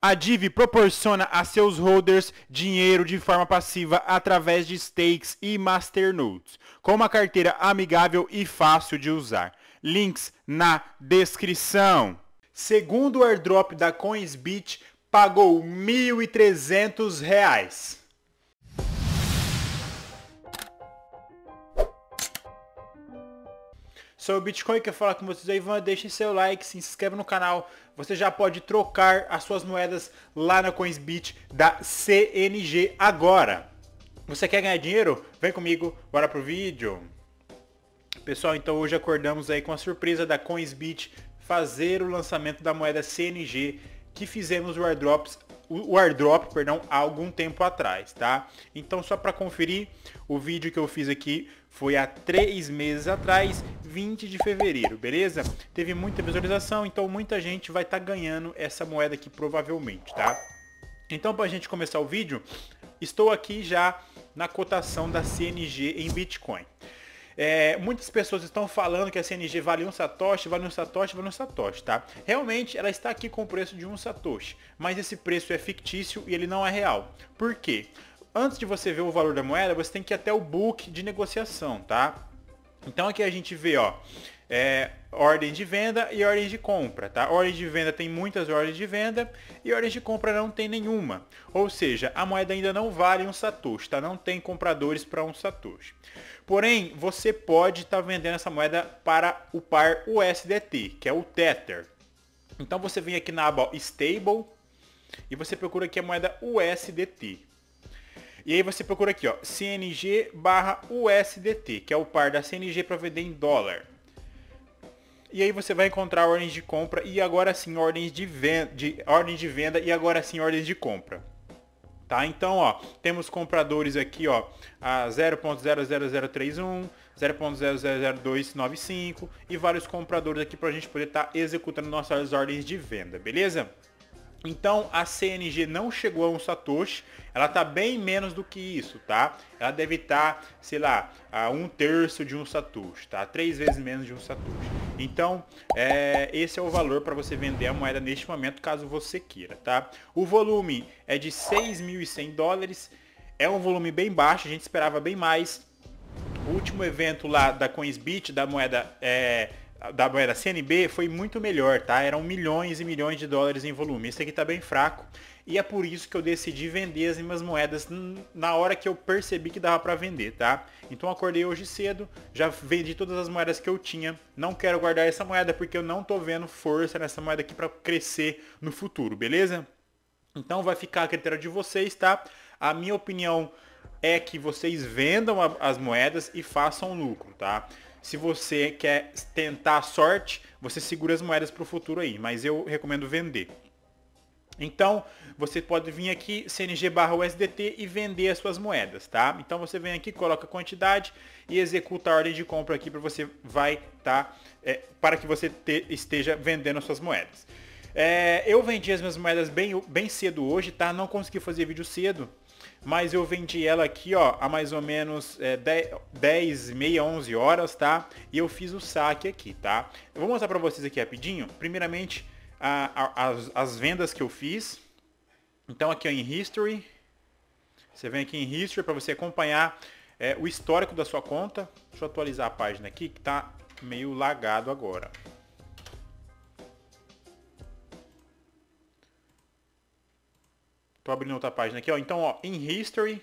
A DIV proporciona a seus holders dinheiro de forma passiva através de stakes e masternodes, com uma carteira amigável e fácil de usar. Links na descrição. Segundo o airdrop da Coinsbit, pagou R$ 1.300. sobre o Bitcoin que eu falo com vocês aí, Ivan, deixe seu like, se inscreva no canal. Você já pode trocar as suas moedas lá na Coinsbit da CNG agora. Você quer ganhar dinheiro? Vem comigo, bora pro vídeo. Pessoal, então hoje acordamos aí com a surpresa da Coinsbit fazer o lançamento da moeda CNG que fizemos o airdrops o, airdrop, perdão, há algum tempo atrás, tá? Então só para conferir, o vídeo que eu fiz aqui foi há três meses atrás, 20 de fevereiro, beleza? Teve muita visualização, então muita gente vai estar tá ganhando essa moeda aqui provavelmente, tá? Então para a gente começar o vídeo, estou aqui já na cotação da CNG em Bitcoin. É, muitas pessoas estão falando que a CNG vale um satoshi, vale um satoshi, vale um satoshi, tá? Realmente ela está aqui com o preço de um satoshi, mas esse preço é fictício e ele não é real. Por quê? Antes de você ver o valor da moeda, você tem que ir até o book de negociação, tá? Então aqui a gente vê, ó, é, ordem de venda e ordem de compra, tá? Ordem de venda tem muitas ordens de venda e ordem de compra não tem nenhuma. Ou seja, a moeda ainda não vale um satoshi, tá? Não tem compradores para um satoshi. Porém, você pode estar tá vendendo essa moeda para o par USDT, que é o Tether. Então você vem aqui na aba Stable e você procura aqui a moeda USDT. E aí você procura aqui, ó, CNG barra USDT, que é o par da CNG para vender em dólar. E aí você vai encontrar ordens de compra e agora sim ordens de venda, de, ordens de venda e agora sim ordens de compra. Tá? Então, ó, temos compradores aqui, ó, a 0.00031, 0.0000295 e vários compradores aqui para a gente poder estar tá executando nossas ordens de venda, beleza? Então a CNG não chegou a um satoshi, ela está bem menos do que isso, tá? Ela deve estar, tá, sei lá, a um terço de um satoshi, tá? Três vezes menos de um satoshi. Então é, esse é o valor para você vender a moeda neste momento, caso você queira, tá? O volume é de 6.100 dólares, é um volume bem baixo, a gente esperava bem mais. O último evento lá da Coinsbit, da moeda é, da moeda CNB foi muito melhor, tá? Eram milhões e milhões de dólares em volume. Isso aqui tá bem fraco. E é por isso que eu decidi vender as minhas moedas na hora que eu percebi que dava para vender, tá? Então acordei hoje cedo, já vendi todas as moedas que eu tinha. Não quero guardar essa moeda porque eu não tô vendo força nessa moeda aqui para crescer no futuro, beleza? Então vai ficar a critério de vocês, tá? A minha opinião é que vocês vendam as moedas e façam lucro, tá? se você quer tentar a sorte, você segura as moedas para o futuro aí, mas eu recomendo vender. Então, você pode vir aqui, CNG barra USDT e vender as suas moedas, tá? Então, você vem aqui, coloca a quantidade e executa a ordem de compra aqui para você vai, tá? É, para que você te, esteja vendendo as suas moedas. É, eu vendi as minhas moedas bem, bem cedo hoje, tá? Não consegui fazer vídeo cedo, mas eu vendi ela aqui, ó, a mais ou menos é, 10, 10, meia, 11 horas, tá? E eu fiz o saque aqui, tá? Eu vou mostrar pra vocês aqui rapidinho. Primeiramente, a, a, as, as vendas que eu fiz. Então aqui ó, em History, você vem aqui em History para você acompanhar é, o histórico da sua conta. Deixa eu atualizar a página aqui que tá meio lagado agora. Tô abrindo outra página aqui, ó. Então, ó, em history.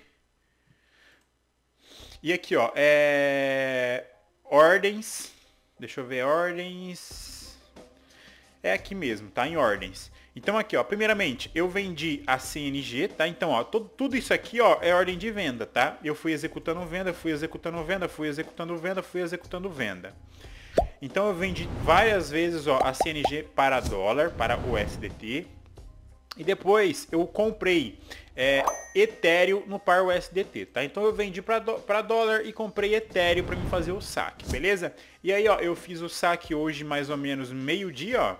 E aqui, ó, é ordens. Deixa eu ver ordens. É aqui mesmo, tá em ordens. Então aqui, ó, primeiramente, eu vendi a CNG, tá? Então, ó, tudo isso aqui, ó, é ordem de venda, tá? Eu fui executando venda, fui executando venda, fui executando venda, fui executando venda. Então eu vendi várias vezes, ó, a CNG para dólar, para USDT, e depois eu comprei é, Ethereum no par USDT, tá? Então eu vendi para dólar e comprei Ethereum para me fazer o saque, beleza? E aí, ó, eu fiz o saque hoje mais ou menos meio-dia, ó.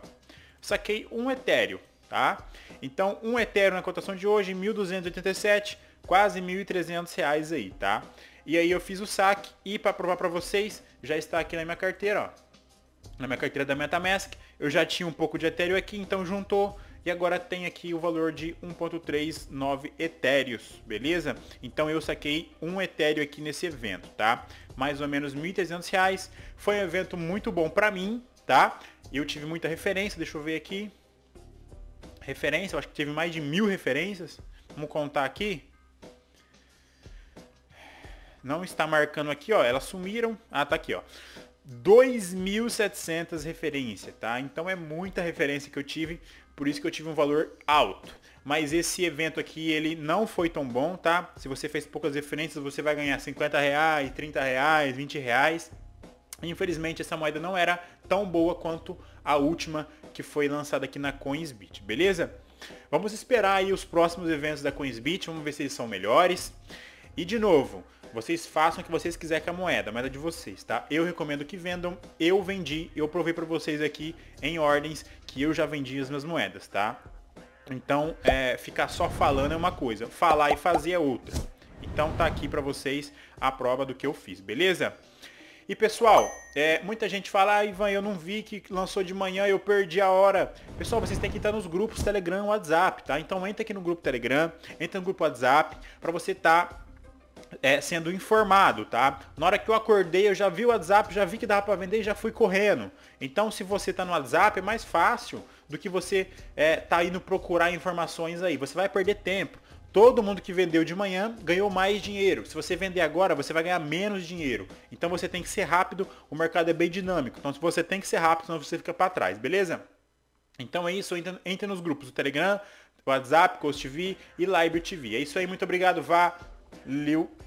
Saquei um Ethereum, tá? Então, um Ethereum na cotação de hoje, 1.287, quase 1.300 reais aí, tá? E aí eu fiz o saque e para provar para vocês, já está aqui na minha carteira, ó. Na minha carteira da MetaMask, eu já tinha um pouco de Ethereum aqui, então juntou e agora tem aqui o valor de 1.39 etéreos, beleza? Então eu saquei um etéreo aqui nesse evento, tá? Mais ou menos R$ 1.300. Foi um evento muito bom para mim, tá? Eu tive muita referência, deixa eu ver aqui. Referência, eu acho que teve mais de mil referências. Vamos contar aqui. Não está marcando aqui, ó. Elas sumiram. Ah, tá aqui, ó. 2.700 referências, tá? Então é muita referência que eu tive. Por isso que eu tive um valor alto. Mas esse evento aqui, ele não foi tão bom, tá? Se você fez poucas referências, você vai ganhar 50 reais, 30 reais, 20 reais. Infelizmente, essa moeda não era tão boa quanto a última que foi lançada aqui na Coinsbit, beleza? Vamos esperar aí os próximos eventos da Coinsbit, vamos ver se eles são melhores. E de novo, vocês façam o que vocês quiserem com a moeda, a moeda é de vocês, tá? Eu recomendo que vendam, eu vendi, eu provei para vocês aqui em ordens que eu já vendi as minhas moedas, tá? Então, é, ficar só falando é uma coisa, falar e fazer é outra. Então tá aqui para vocês a prova do que eu fiz, beleza? E pessoal, é, muita gente fala, ah, Ivan, eu não vi que lançou de manhã, eu perdi a hora. Pessoal, vocês têm que estar nos grupos Telegram WhatsApp, tá? Então entra aqui no grupo Telegram, entra no grupo WhatsApp, para você estar tá é, sendo informado, tá? Na hora que eu acordei, eu já vi o WhatsApp, já vi que dava para vender e já fui correndo. Então, se você está no WhatsApp, é mais fácil do que você é, tá indo procurar informações aí. Você vai perder tempo. Todo mundo que vendeu de manhã ganhou mais dinheiro. Se você vender agora, você vai ganhar menos dinheiro. Então você tem que ser rápido, o mercado é bem dinâmico. Então você tem que ser rápido, senão você fica para trás, beleza? Então é isso, entra, entra nos grupos do Telegram, WhatsApp, Coast TV e Libre TV. É isso aí, muito obrigado, Vá, Liu